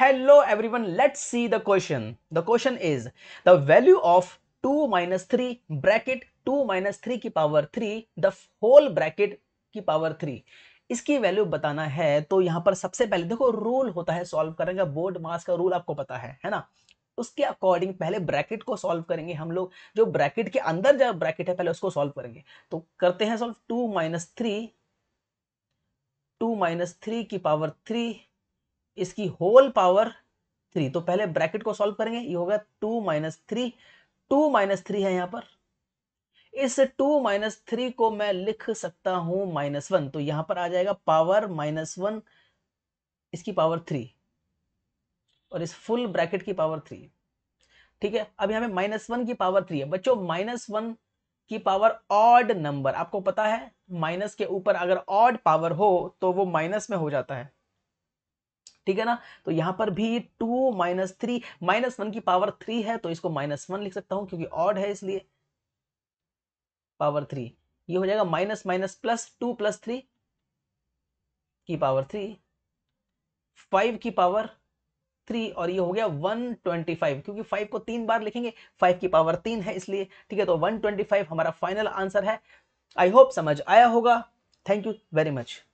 hello everyone let's see the question the question is the value of 2 minus three bracket 2 minus three की power 3 the whole bracket की power 3 इसकी value बताना है तो यहां पर सबसे पहले देखो रूल होता है सॉल्व करेंगे बोर्ड मास का रूल आपको पता है है ना उसके अकॉर्डिंग पहले ब्रैकेट को सॉल्व करेंगे हम लोग जो ब्रैकेट के अंदर जो ब्रैकेट है पहले उसको सॉल्व करेंगे तो करते हैं solve two minus three two minus three की पावर थ्री इसकी होल पावर थ्री तो पहले ब्रैकेट को सॉल्व करेंगे ये होगा two minus three two minus three है यहां पर इस टू माइनस थ्री को मैं लिख सकता हूं माइनस वन तो यहां पर आ जाएगा पावर माइनस वन इसकी पावर थ्री और इस फुल ब्रैकेट की पावर थ्री ठीक है अब यहां पर माइनस वन की पावर थ्री है बच्चों माइनस वन की पावर ऑड नंबर आपको पता है माइनस के ऊपर अगर ऑड पावर हो तो वो माइनस में हो जाता है ठीक है ना तो यहां पर भी two minus three minus one की पावर थ्री है तो इसको माइनस वन लिख सकता हूं क्योंकि ऑड है इसलिए पावर थ्री ये हो जाएगा minus minus plus two plus three की पावर थ्री फाइव की पावर थ्री और ये हो गया वन ट्वेंटी फाइव क्योंकि फाइव को तीन बार लिखेंगे फाइव की पावर तीन है इसलिए ठीक है तो वन ट्वेंटी फाइव हमारा फाइनल आंसर है आई होप समझ आया होगा थैंक यू वेरी मच